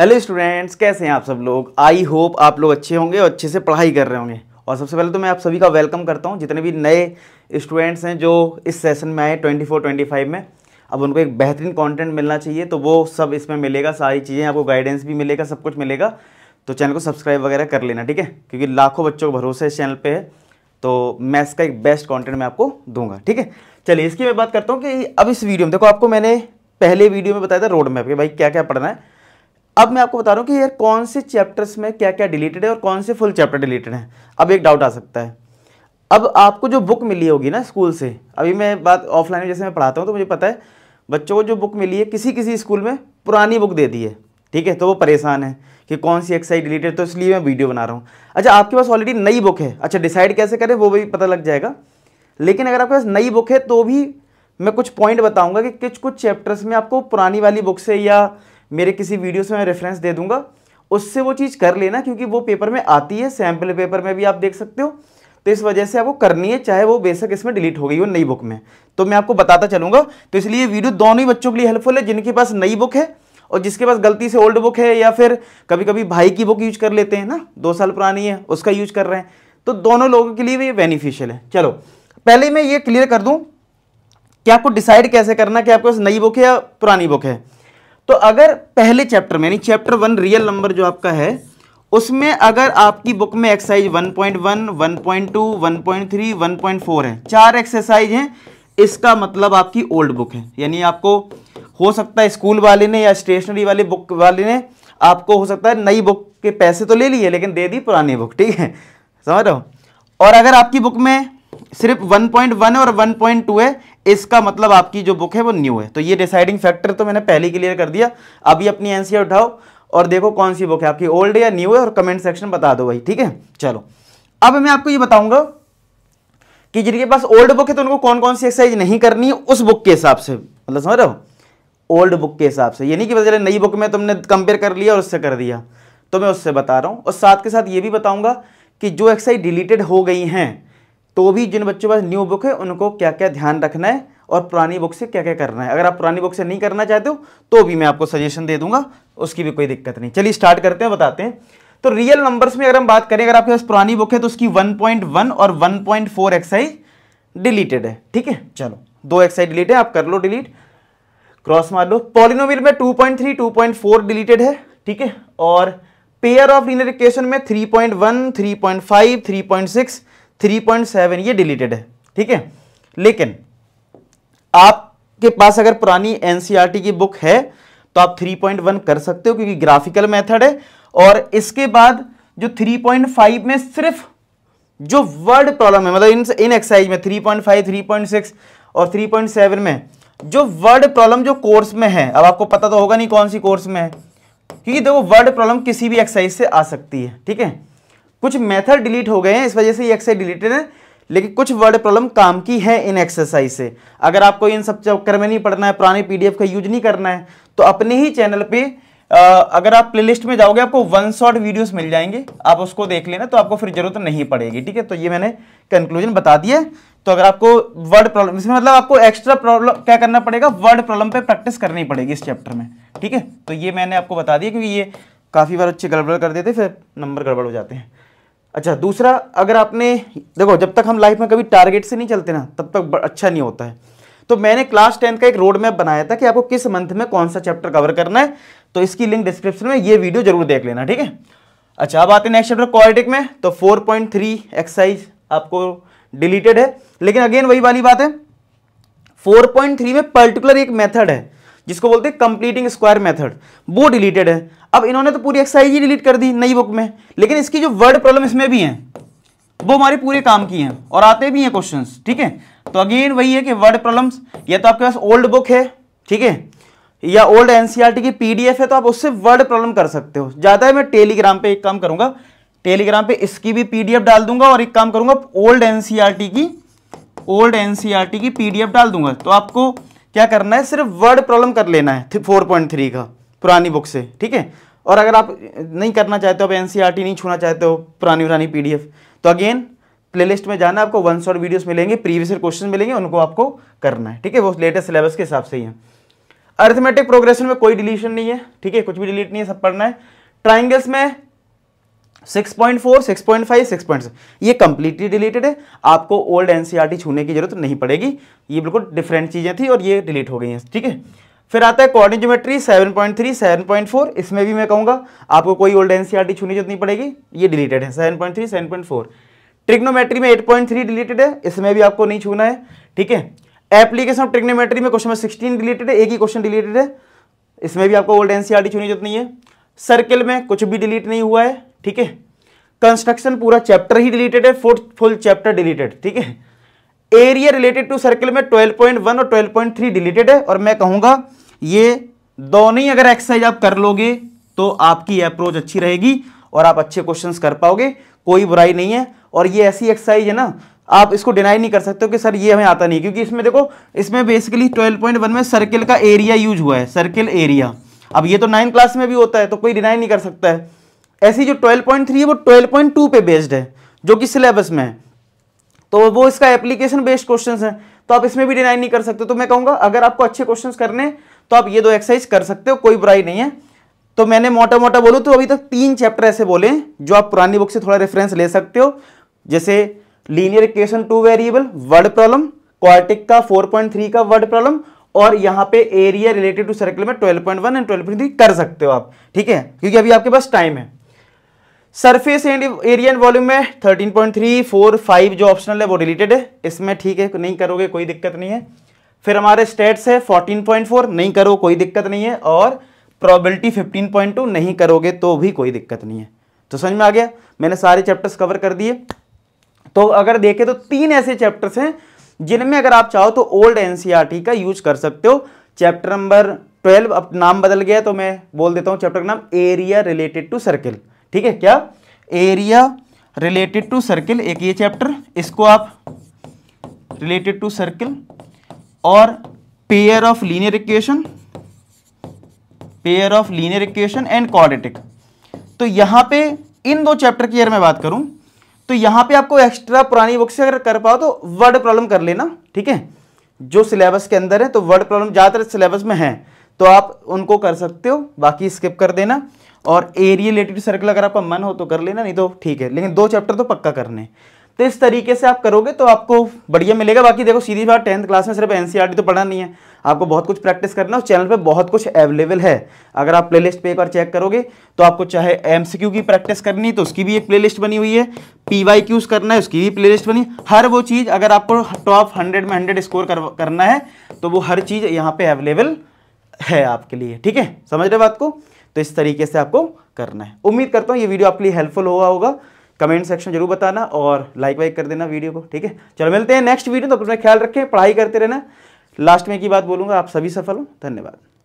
hello students कैसे हैं आप सब लोग आई होप आप लोग अच्छे होंगे और अच्छे से पढ़ाई कर रहे होंगे और सबसे पहले तो मैं आप सभी का वेलकम करता हूं जितने भी नए स्टूडेंट्स हैं जो इस सेशन में आए 24 25 में अब उनको एक बेहतरीन कंटेंट मिलना चाहिए तो वो सब इसमें मिलेगा सारी चीज़ें आपको गाइडेंस भी मिलेगा सब कुछ मिलेगा तो चैनल को सब्सक्राइब वगैरह कर लेना ठीक है क्योंकि लाखों बच्चों का भरोसा इस चैनल पर है तो मैथ्स का एक बेस्ट कॉन्टेंट मैं आपको दूंगा ठीक है चलिए इसकी मैं बात करता हूँ कि अब इस वीडियो में देखो आपको मैंने पहले वीडियो में बताया था रोड मैप के भाई क्या क्या पढ़ना है अब मैं आपको बता रहा हूँ कि यार कौन से चैप्टर्स में क्या क्या डिलीटेड है और कौन से फुल चैप्टर डिलीटेड हैं अब एक डाउट आ सकता है अब आपको जो बुक मिली होगी ना स्कूल से अभी मैं बात ऑफलाइन में जैसे मैं पढ़ाता हूँ तो मुझे पता है बच्चों को जो बुक मिली है किसी किसी स्कूल में पुरानी बुक दे दी है ठीक है तो वो परेशान है कि कौन सी एक्साइज डिलीटेड तो इसलिए मैं वीडियो बना रहा हूँ अच्छा आपके पास ऑलरेडी नई बुक है अच्छा डिसाइड कैसे करें वो भी पता लग जाएगा लेकिन अगर आपके पास नई बुक है तो भी मैं कुछ पॉइंट बताऊंगा कि कुछ कुछ चैप्टर्स में आपको पुरानी वाली बुक से या मेरे किसी वीडियो से मैं रेफरेंस दे दूंगा उससे वो चीज़ कर लेना क्योंकि वो पेपर में आती है सैम्पल पेपर में भी आप देख सकते हो तो इस वजह से आपको करनी है चाहे वो बेशक इसमें डिलीट हो गई हो नई बुक में तो मैं आपको बताता चलूंगा तो इसलिए वीडियो दोनों ही बच्चों के लिए हेल्पफुल है जिनके पास नई बुक है और जिसके पास गलती से ओल्ड बुक है या फिर कभी कभी भाई की बुक यूज कर लेते हैं ना दो साल पुरानी है उसका यूज कर रहे हैं तो दोनों लोगों के लिए भी ये बेनिफिशियल है चलो पहले मैं ये क्लियर कर दूं कि आपको डिसाइड कैसे करना कि आपके पास नई बुक है या पुरानी बुक है तो अगर पहले चैप्टर में यानी चैप्टर वन रियल नंबर जो आपका है उसमें अगर आपकी बुक में एक्सरसाइज 1.1, 1.2, 1.3, 1.4 है चार एक्सरसाइज हैं इसका मतलब आपकी ओल्ड बुक है यानी आपको हो सकता है स्कूल वाले ने या स्टेशनरी वाले बुक वाले ने आपको हो सकता है नई बुक के पैसे तो ले लिए लेकिन दे दी पुरानी बुक ठीक है समझ रहे हो और अगर आपकी बुक में सिर्फ 1.1 और 1.2 है इसका मतलब आपकी जो बुक है वो न्यू है तो ये डिसाइडिंग फैक्टर तो मैंने पहले क्लियर कर दिया अभी अपनी एनसीआर उठाओ और देखो कौन सी बुक है आपकी ओल्ड या न्यू है और कमेंट सेक्शन बता दो भाई ठीक है चलो अब मैं आपको ये बताऊंगा कि जिनके पास ओल्ड बुक है तो उनको कौन कौन सी एक्सरसाइज नहीं करनी है उस बुक के हिसाब से मतलब समझ रहे हो ओल्ड बुक के हिसाब से ये नहीं कि बस नई बुक में तुमने कंपेयर कर लिया और उससे कर दिया तो मैं उससे बता रहा हूँ और साथ के साथ ये भी बताऊंगा कि जो एक्सरसाइज डिलीटेड हो गई हैं तो भी जिन बच्चों के पास न्यू बुक है उनको क्या क्या ध्यान रखना है और पुरानी बुक से क्या क्या करना है अगर आप पुरानी बुक से नहीं करना चाहते हो तो भी मैं आपको सजेशन दे दूंगा उसकी भी कोई दिक्कत नहीं चलिए स्टार्ट करते हैं बताते हैं तो रियल नंबर्स में अगर हम बात करें अगर आपके पास पुरानी बुक है तो उसकी 1.1 और 1.4 पॉइंट डिलीटेड है ठीक है चलो दो एक्साई डिलीट है आप कर लो डिलीट क्रॉस मार लो पॉलिनोमियल में 2.3 2.4 डिलीटेड है ठीक है और पेयर ऑफ लीनियर इक्वेशन में 3.1 3.5 3.6 थ्री पॉइंट सेवन ये डिलीटेड है ठीक है लेकिन आपके पास अगर पुरानी एनसीईआरटी e की बुक है तो आप थ्री पॉइंट वन कर सकते हो क्योंकि ग्राफिकल मेथड है और इसके बाद जो थ्री पॉइंट फाइव में सिर्फ जो वर्ड प्रॉब्लम है मतलब इन इन एक्सरसाइज में three point five three point six और थ्री पॉइंट सेवन में जो वर्ड प्रॉब्लम जो कोर्स में है अब आपको पता तो होगा नहीं कौन सी कोर्स में है क्योंकि देखो वर्ड प्रॉब्लम किसी भी एक्सरसाइज से आ सकती है ठीक है कुछ मेथड डिलीट हो गए हैं इस वजह से ये एक्सरसाइज डिलीटेड है लेकिन कुछ वर्ड प्रॉब्लम काम की है इन एक्सरसाइज से अगर आपको इन सब चक्कर में नहीं पढ़ना है पुराने पी का यूज नहीं करना है तो अपने ही चैनल पर अगर आप प्लेलिस्ट में जाओगे आपको वन शॉट वीडियोस मिल जाएंगे आप उसको देख लेना तो आपको फिर जरूरत नहीं पड़ेगी ठीक है तो ये मैंने कंक्लूजन बता दिया तो अगर आपको वर्ड प्रॉब्लम इसमें मतलब आपको एक्स्ट्रा प्रॉब्लम क्या करना पड़ेगा वर्ड प्रॉब्लम पे प्रैक्टिस करनी पड़ेगी इस चैप्टर में ठीक है तो ये मैंने आपको बता दिया क्योंकि ये काफ़ी बार अच्छे गड़बड़ कर देते फिर नंबर गड़बड़ हो जाते हैं अच्छा दूसरा अगर आपने देखो जब तक हम लाइफ में कभी टारगेट से नहीं चलते ना तब तक अच्छा नहीं होता है तो मैंने क्लास टेंथ का एक रोड मैप बनाया था कि आपको किस मंथ में कौन सा चैप्टर कवर करना है तो इसकी लिंक डिस्क्रिप्शन में ये वीडियो जरूर देख लेना ठीक है अच्छा अब आते हैं नेक्स्ट चैप्टर क्वालिटिक में तो 4.3 एक्सरसाइज आपको डिलीटेड है लेकिन अगेन वही वाली बात है 4.3 में पर्टिकुलर एक मेथड है जिसको बोलते हैं कंप्लीटिंग स्क्वायर मेथड वो डिलीटेड है अब इन्होंने तो पूरी एक्सरसाइज ही डिलीट कर दी नई बुक में लेकिन इसकी जो वर्ड प्रॉब्लम इसमें भी है वो हमारे पूरे काम की है और आते भी हैं क्वेश्चन ठीक है तो अगेन वही है कि वर्ड प्रॉब्लम या तो आपके पास ओल्ड बुक है ठीक है या ओल्ड एनसीआरटी e की पीडीएफ है तो आप उससे वर्ड प्रॉब्लम कर सकते हो ज़्यादा मैं टेलीग्राम पे एक काम करूंगा टेलीग्राम पे इसकी भी पीडीएफ डाल दूंगा और एक काम करूंगा ओल्ड एनसीआर e की ओल्ड एनसीआरटी e की पीडीएफ डाल दूंगा तो आपको क्या करना है सिर्फ वर्ड प्रॉब्लम कर लेना है फोर पॉइंट थ्री का पुरानी बुक से ठीक है और अगर आप नहीं करना चाहते हो अब एनसीईआरटी e नहीं छूना चाहते हो पुरानी पुरानी पीडीएफ तो अगेन प्लेलिस्ट में जाना आपको वन शॉर्ट वीडियोस मिलेंगे प्रीवियस क्वेश्चन मिलेंगे उनको आपको करना है ठीक है वो लेटेस्ट सिलेबस के हिसाब से ही है अर्थमेटिक प्रोग्रेशन में कोई डिलीशन नहीं है ठीक है कुछ भी डिलीट नहीं है सब पढ़ना है ट्राइंगल्स में 6.4, 6.5, 6.6 ये कंप्लीटली डिलीटेड है आपको ओल्ड एनसीईआरटी e छूने की जरूरत नहीं पड़ेगी ये बिल्कुल डिफरेंट चीज़ें थी और ये डिलीट हो गई हैं ठीक है फिर आता है कॉर्डिंग सेवन 7.3, 7.4 इसमें भी मैं कहूँगा आपको कोई ओल्ड एनसीईआरटी e छूने की जरूरत नहीं पड़ेगी ये डिलीटेड है 7.3, 7.4 ट्रिग्नोमेट्री में थ्री डिलीटेड है इसमें भी आपको नहीं छूना है ठीक है एप्लीकेशन ऑफ ट्रिग्नोमेट्री में क्वेश्चन सिक्सटीन डिलीटेड है एक ही क्वेश्चन डिलीटेड है इसमें भी आपको ओल्ड एनसीआरटी छूनी जरूरत नहीं है सर्किल में कुछ भी डिलीट नहीं हुआ है ठीक है कंस्ट्रक्शन पूरा चैप्टर ही डिलीटेड है फोर्थ फुल चैप्टर डिलीटेड ठीक है एरिया रिलेटेड टू सर्कल में 12.1 और 12.3 डिलीटेड है और मैं कहूंगा ये दोनों ही अगर एक्सरसाइज आप कर लोगे तो आपकी अप्रोच अच्छी रहेगी और आप अच्छे क्वेश्चन कर पाओगे कोई बुराई नहीं है और ये ऐसी एक्सरसाइज है ना आप इसको डिनाई नहीं कर सकते हो कि सर ये हमें आता नहीं क्योंकि इसमें देखो इसमें बेसिकली 12.1 में सर्किल का एरिया यूज हुआ है सर्किल एरिया अब ये तो नाइन्थ क्लास में भी होता है तो कोई डिनाई नहीं कर सकता है ऐसी जो 12.3 है वो 12.2 पे बेस्ड है जो कि सिलेबस में है तो वो इसका एप्लीकेशन बेस्ड क्वेश्चन है तो आप इसमें भी डिनाई नहीं कर सकते तो मैं कहूंगा अगर आपको अच्छे क्वेश्चन करने तो आप ये दो एक्सरसाइज कर सकते हो कोई बुराई नहीं है तो मैंने मोटा मोटा बोलू तो अभी तक तीन चैप्टर ऐसे बोले जो आप पुरानी बुक से थोड़ा रेफरेंस ले सकते हो जैसे linear equation two variable word problem quadratic का 4.3 का वर्ड प्रॉब्लम और यहाँ पे एरिया रिलेटेड टू सर्कल में 12.1 एंड 12.3 कर सकते हो आप ठीक है क्योंकि अभी आपके पास टाइम है सरफेस एरिया एंड वॉल्यूम में 13.345 जो ऑप्शनल है वो रिलेटेड है इसमें ठीक है नहीं करोगे कोई दिक्कत नहीं है फिर हमारे स्टेट्स है 14.4 नहीं करो कोई दिक्कत नहीं है और प्रोबेबिलिटी 15.2 नहीं करोगे तो भी कोई दिक्कत नहीं है तो समझ में आ गया मैंने सारे चैप्टर्स कवर कर दिए तो अगर देखें तो तीन ऐसे चैप्टर्स हैं जिनमें अगर आप चाहो तो ओल्ड एनसीईआरटी e का यूज कर सकते हो चैप्टर नंबर ट्वेल्व अब नाम बदल गया तो मैं बोल देता हूँ चैप्टर का नाम एरिया रिलेटेड टू सर्किल ठीक है क्या एरिया रिलेटेड टू सर्किल एक ये चैप्टर इसको आप रिलेटेड टू सर्किल और pair of linear equation pair of linear equation and quadratic तो यहां पे इन दो चैप्टर की अगर मैं बात करूं तो यहां पे आपको एक्स्ट्रा पुरानी बुक से अगर कर पाओ तो वर्ड प्रॉब्लम कर लेना ठीक है जो सिलेबस के अंदर है तो वर्ड प्रॉब्लम ज़्यादातर सिलेबस में है तो आप उनको कर सकते हो बाकी स्किप कर देना और एरिया रिलेटेड सर्कल अगर आपका मन हो तो कर लेना नहीं तो ठीक है लेकिन दो चैप्टर तो पक्का करने तो इस तरीके से आप करोगे तो आपको बढ़िया मिलेगा बाकी देखो सीधी बात टेंथ क्लास में सिर्फ एनसीआर e तो पढ़ा नहीं है आपको बहुत कुछ प्रैक्टिस करना है और चैनल पे बहुत कुछ अवेलेबल है अगर आप प्लेलिस्ट पे एक बार चेक करोगे तो आपको चाहे एमसीक्यू की प्रैक्टिस करनी तो उसकी भी एक प्ले बनी हुई है पीवाई क्यूज करना है उसकी भी प्ले बनी हर वो चीज़ अगर आपको टॉप हंड्रेड में हंड्रेड स्कोर करना है तो वो हर चीज़ यहाँ पर अवेलेबल है आपके लिए ठीक है समझ रहे बात को तो इस तरीके से आपको करना है उम्मीद करता हूँ ये वीडियो आपके लिए हेल्पफुल हुआ होगा कमेंट सेक्शन जरूर बताना और लाइक वाइक कर देना वीडियो को ठीक है चलो मिलते हैं नेक्स्ट वीडियो तो अपने ख्याल रखें पढ़ाई करते रहना लास्ट में की बात बोलूँगा आप सभी सफल हो धन्यवाद